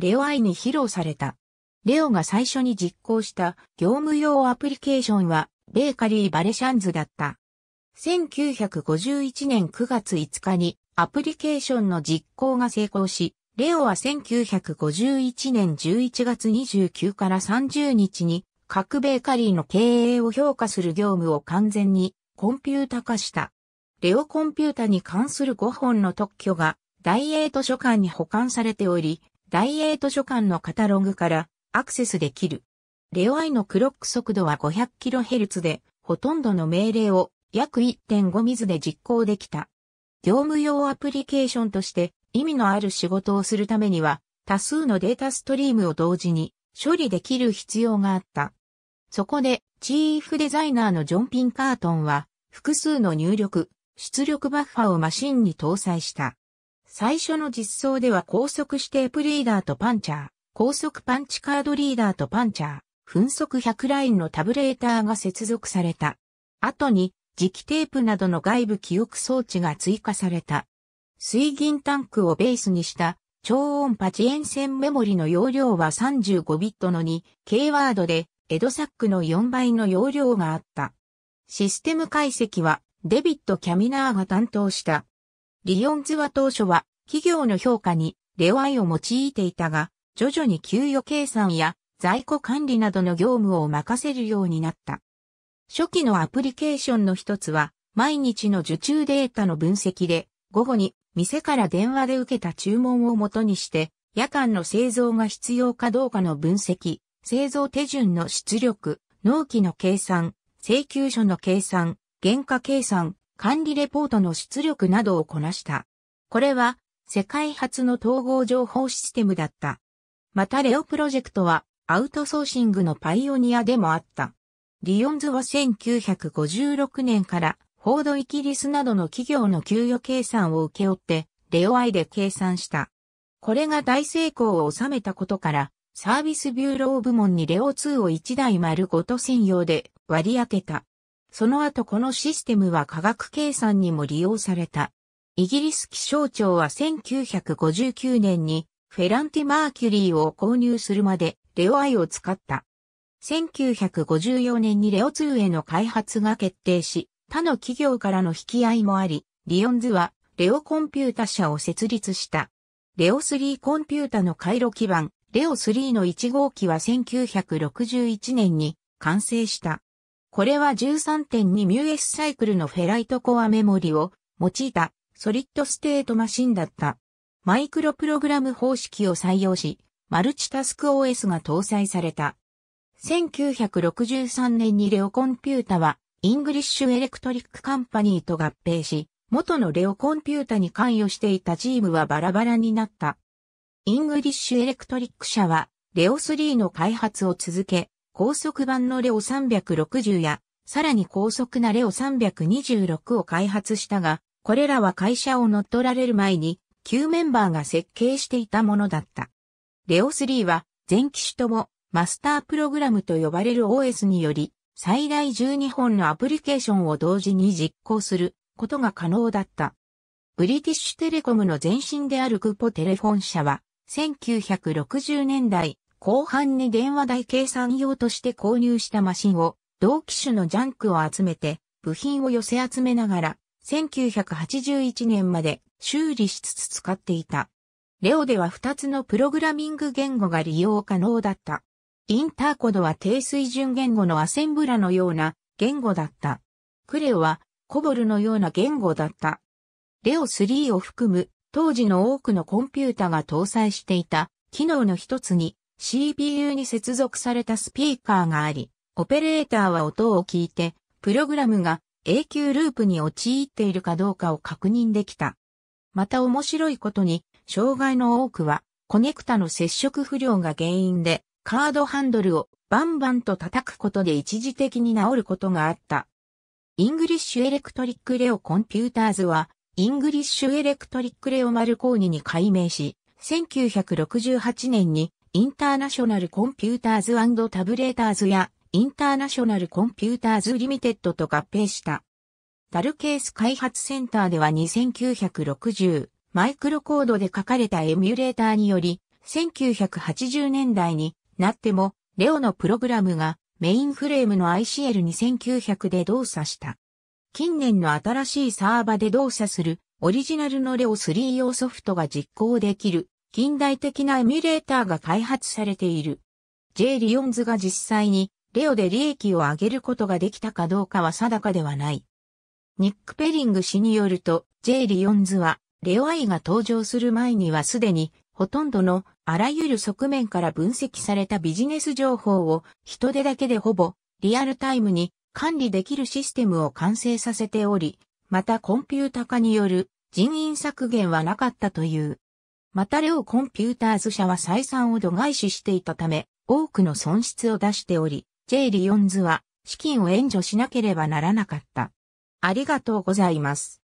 レオアイに披露された。レオが最初に実行した業務用アプリケーションは、ベーカリーバレシャンズだった。1951年9月5日にアプリケーションの実行が成功し、レオは1951年11月29から30日に各ベーカリーの経営を評価する業務を完全にコンピュータ化した。レオコンピュータに関する5本の特許が大英図書館に保管されており、大英図書館のカタログからアクセスできる。レオアイのクロック速度は 500kHz で、ほとんどの命令を約1.5ミズで実行できた。業務用アプリケーションとして意味のある仕事をするためには多数のデータストリームを同時に処理できる必要があった。そこでチーフデザイナーのジョン・ピンカートンは複数の入力、出力バッファをマシンに搭載した。最初の実装では高速テープリーダーとパンチャー、高速パンチカードリーダーとパンチャー、分速100ラインのタブレーターが接続された。後に、磁気テープなどの外部記憶装置が追加された。水銀タンクをベースにした超音波遅延線メモリの容量は35ビットの 2K ワードでエドサックの4倍の容量があった。システム解析はデビット・キャミナーが担当したリヨンズは当初は企業の評価にレワイを用いていたが、徐々に給与計算や在庫管理などの業務を任せるようになった。初期のアプリケーションの一つは、毎日の受注データの分析で、午後に店から電話で受けた注文をもとにして、夜間の製造が必要かどうかの分析、製造手順の出力、納期の計算、請求書の計算、原価計算、管理レポートの出力などをこなした。これは世界初の統合情報システムだった。またレオプロジェクトはアウトソーシングのパイオニアでもあった。リオンズは1956年からフォードイキリスなどの企業の給与計算を受け負って、レオアイで計算した。これが大成功を収めたことから、サービスビューロー部門にレオ2を1台丸ごと専用で割り当てた。その後このシステムは科学計算にも利用された。イギリス気象庁は1959年にフェランティ・マーキュリーを購入するまでレオアイを使った。1954年にレオ2への開発が決定し、他の企業からの引き合いもあり、リオンズはレオコンピュータ社を設立した。レオ3コンピュータの回路基盤、レオ3の1号機は1961年に完成した。これは1 3 2 μ s サイクルのフェライトコアメモリを用いたソリッドステートマシンだった。マイクロプログラム方式を採用し、マルチタスク OS が搭載された。1963年にレオコンピュータは、イングリッシュエレクトリックカンパニーと合併し、元のレオコンピュータに関与していたチームはバラバラになった。イングリッシュエレクトリック社は、レオ3の開発を続け、高速版のレオ360や、さらに高速なレオ326を開発したが、これらは会社を乗っ取られる前に、旧メンバーが設計していたものだった。レオ3は、全機種とも、マスタープログラムと呼ばれる OS により、最大12本のアプリケーションを同時に実行することが可能だった。ブリティッシュテレコムの前身であるクポテレフォン社は、1960年代、後半に電話代計算用として購入したマシンを、同機種のジャンクを集めて、部品を寄せ集めながら、1981年まで修理しつつ使っていた。レオでは2つのプログラミング言語が利用可能だった。インターコドは低水準言語のアセンブラのような言語だった。クレオはコボルのような言語だった。レオ3を含む当時の多くのコンピュータが搭載していた機能の一つに CPU に接続されたスピーカーがあり、オペレーターは音を聞いて、プログラムが永久ループに陥っているかどうかを確認できた。また面白いことに、障害の多くは、コネクタの接触不良が原因で、カードハンドルをバンバンと叩くことで一時的に治ることがあった。イングリッシュエレクトリックレオコンピューターズは、イングリッシュエレクトリックレオマルコーニに改名し、1968年にインターナショナルコンピューターズタブレーターズやインターナショナルコンピューターズリミテッドと合併した。ダルケース開発センターでは2960マイクロコードで書かれたエミュレーターにより1980年代になってもレオのプログラムがメインフレームの ICL2900 で動作した。近年の新しいサーバで動作するオリジナルのレオ3用ソフトが実行できる近代的なエミュレーターが開発されている。J. リオンズが実際にレオで利益を上げることができたかどうかは定かではない。ニック・ペリング氏によると、J. リオンズは、レオアイが登場する前にはすでに、ほとんどのあらゆる側面から分析されたビジネス情報を人手だけでほぼリアルタイムに管理できるシステムを完成させており、またコンピュータ化による人員削減はなかったという。また両コンピューターズ社は採算を度外視していたため、多くの損失を出しており、J リオンズは資金を援助しなければならなかった。ありがとうございます。